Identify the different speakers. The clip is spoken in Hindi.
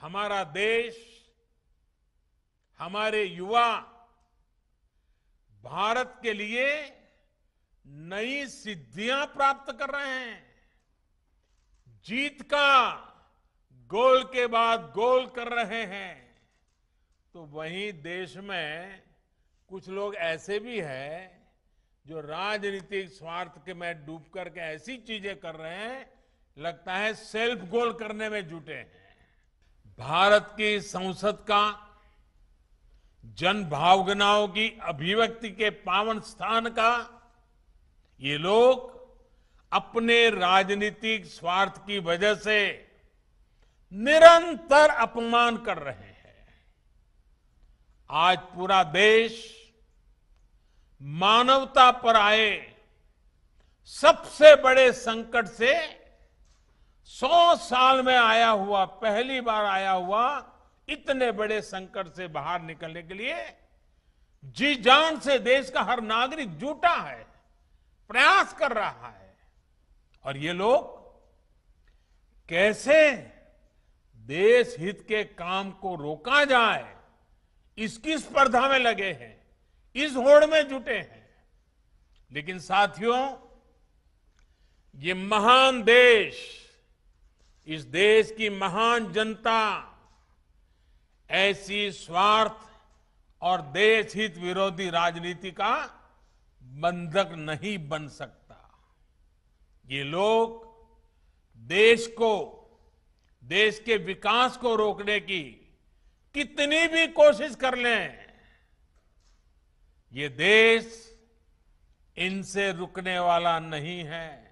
Speaker 1: हमारा देश हमारे युवा भारत के लिए नई सिद्धियां प्राप्त कर रहे हैं जीत का गोल के बाद गोल कर रहे हैं तो वहीं देश में कुछ लोग ऐसे भी हैं जो राजनीतिक स्वार्थ के में डूब करके ऐसी चीजें कर रहे हैं लगता है सेल्फ गोल करने में जुटे हैं भारत की संसद का जन भावनाओं की अभिव्यक्ति के पावन स्थान का ये लोग अपने राजनीतिक स्वार्थ की वजह से निरंतर अपमान कर रहे हैं आज पूरा देश मानवता पर आए सबसे बड़े संकट से सौ साल में आया हुआ पहली बार आया हुआ इतने बड़े संकट से बाहर निकलने के लिए जी जान से देश का हर नागरिक जुटा है प्रयास कर रहा है और ये लोग कैसे देश हित के काम को रोका जाए इसकी स्पर्धा में लगे हैं इस होड़ में जुटे हैं लेकिन साथियों ये महान देश इस देश की महान जनता ऐसी स्वार्थ और देश हित विरोधी राजनीति का बंधक नहीं बन सकता ये लोग देश को देश के विकास को रोकने की कितनी भी कोशिश कर लें ये देश इनसे रुकने वाला नहीं है